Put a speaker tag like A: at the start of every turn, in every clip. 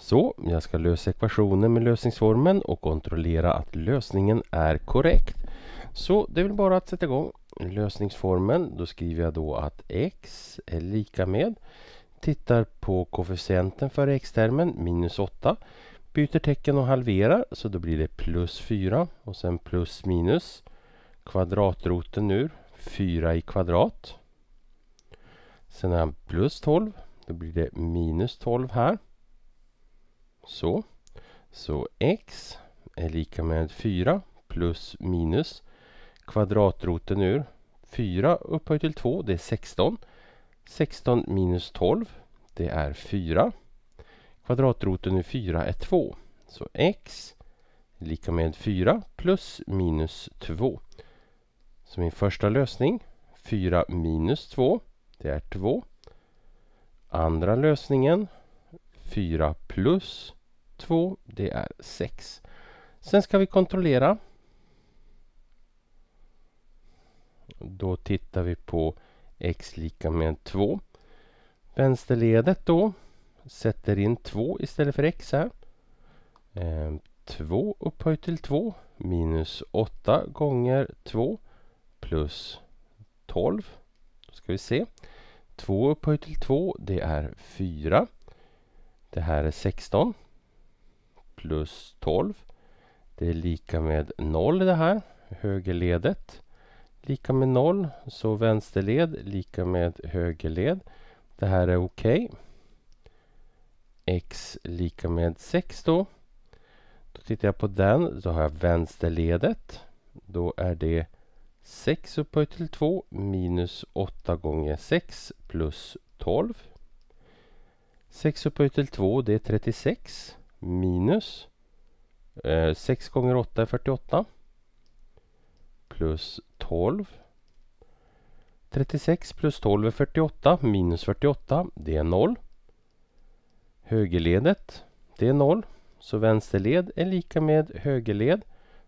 A: Så, jag ska lösa ekvationen med lösningsformen och kontrollera att lösningen är korrekt. Så det är väl bara att sätta igång lösningsformen. Då skriver jag då att x är lika med tittar på koefficienten för x-termen, minus 8. Byter tecken och halverar, så då blir det plus 4 och sen plus minus kvadratroten ur 4 i kvadrat. Sen är jag plus 12, då blir det minus 12 här. Så. Så x är lika med 4 plus minus kvadratroten ur 4 upphöjt till 2 det är 16. 16 minus 12 det är 4. Kvadratroten ur 4 är 2. Så x är lika med 4 plus minus 2. Så min första lösning 4 minus 2 det är 2. Andra lösningen 4 plus 2, det är 6. Sen ska vi kontrollera. Då tittar vi på x lika med 2. Vänsterledet då sätter in 2 istället för x här. 2 ehm, upphöjt till 2 minus 8 gånger 2 plus 12. Då ska vi se. 2 upphöjt till 2 det är 4. Det här är 16 plus 12. Det är lika med 0 det här. Högerledet lika med 0. Så vänsterled lika med högerled. Det här är okej. Okay. X lika med 6 då. Då tittar jag på den. Då har jag vänsterledet. Då är det 6 upphöjt till 2 minus 8 gånger 6 plus 12. 6 upphöjt till 2 det är 36 minus 6 eh, gånger 8 är 48 plus 12 36 plus 12 är 48 minus 48 det är 0 Högerledet det är 0 så vänsterled är lika med högerled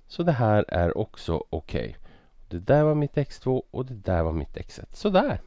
A: så det här är också okej okay. Det där var mitt X2 och det där var mitt X1 sådär